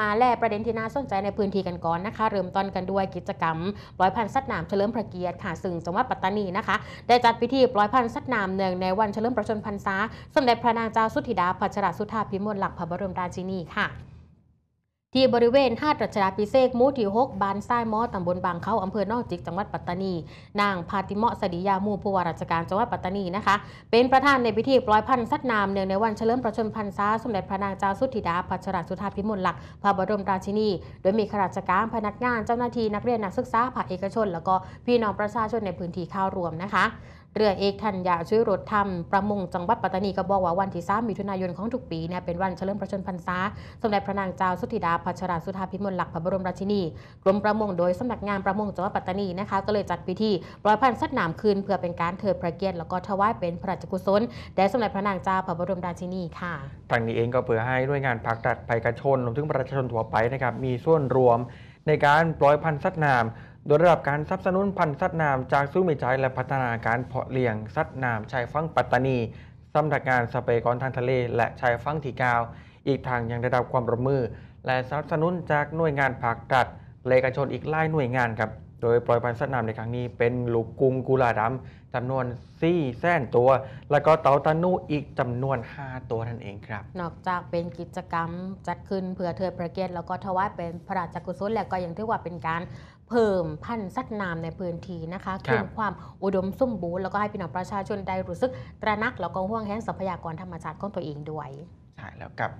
มาแลประเด็นที่น่าสนใจในพื้นที่กันก่อนนะคะ เริ่มต้นกันด้วยกิจกรรมร้อยพันสัตว์น้ำเฉลิมพระเกียรติค่ะซึ่งจังหวัดปัตตานีนะคะ ได้จัดพิธีร้อยพันสัตว์น้ำเนืองในวันเฉลิมพระชนพรรษาสมเด็จพระนางเจ้าสุธิดา พัชรสุธาพิมลหลักพระบรมราชินีค่ะที่บริเวณห้าตรัชดาพิเศษมูทีฮหกบ้านไส้มอตำบลบางเขาอำเภอนอกจิก จังหวัดปัตตานี นางพาติมะสดิยามูผู้ว่าราชการจังหวัดปัตตานีนะคะ เป็นประธานในพิธีปล่อยพันธุ์สัตว์นามเนื่องในวันเฉลิมประชนพรรษาสมเด็จพระนางเจ้าสุธิดาพัชรสุธาพิมลหลักพระบรมราชินี โดยมีข้าราชการ พนักงาน เจ้าหน้าที่ นักเรียน นักศึกษาภาคเอกชน แล้วก็พี่น้องประชาชนในพื้นที่เข้าร่วมนะคะเรือเอกทันยาช่วยรถทำประมง จังหวัดปัตตานีก็บอกว่าวันที่ 3มิถุนายนของทุกปีเนี่ยเป็นวันเฉลิมพระชนพรรษาสมเด็จพระนางเจ้าสุธิดาพัชราสุธาพิมลหลัก พระบรมราชินีกรมประมงโดยสำนักงานประมงจังหวัดปัตตานีนะคะ ก็เลยจัดพิธีปล่อยพันธุ์สัตว์น้ำคืน เพื่อเป็นการเทิดพระเกียรติแล้วก็ถวายเป็นพระราชกุศลแด่สมเด็จพระนางเจ้าพระบรมราชินีค่ะทางนี้เองก็เพื่อให้ด้วยงานพักตัฐภายกชนรวมถึงประชาชนทั่วไปนะครับมีส่วนรวมในการปล่อยพันธุ์สัตว์น้ำโดยะดรับการสนับสนุนพันธุ์สัตว์น้ำจากซูมิจัยและพัฒนาการเพาะเลี้ยงสัตว์น้ำชายฝั่งปัตตานีสำนักงานทรัพยากรทางทะเลและชายฝั่งที่กาอีกทางยังได้รับความร่วมมือ และสนับสนุนจากหน่วยงานภาครัฐและเอกชนอีกหลายหน่วยงานครับโดยปล่อยพันธุ์สัตว์น้ำในครั้งนี้เป็นลูกกุ้งกุลาดำจำนวนซี่แสนตัว แล้วก็เต่าตะนูอีกจำนวน 5 ตัวนั่นเองครับ นอกจากเป็นกิจกรรมจัดขึ้นเพื่อเทิดพระเกียรติแล้วก็ถวายเป็นพระราชกุศลแล้วก็ยังถือว่าเป็นการเพิ่มพันธุ์สัตว์น้ำในพื้นที่นะคะคืนความอุดมสมบูรณ์แล้วก็ให้พี่น้องประชาชนได้รู้สึกตระหนักแล้วก็ห่วงแหนทรัพยากรธรรมชาติของตัวเองด้วยใช่แล้วกับ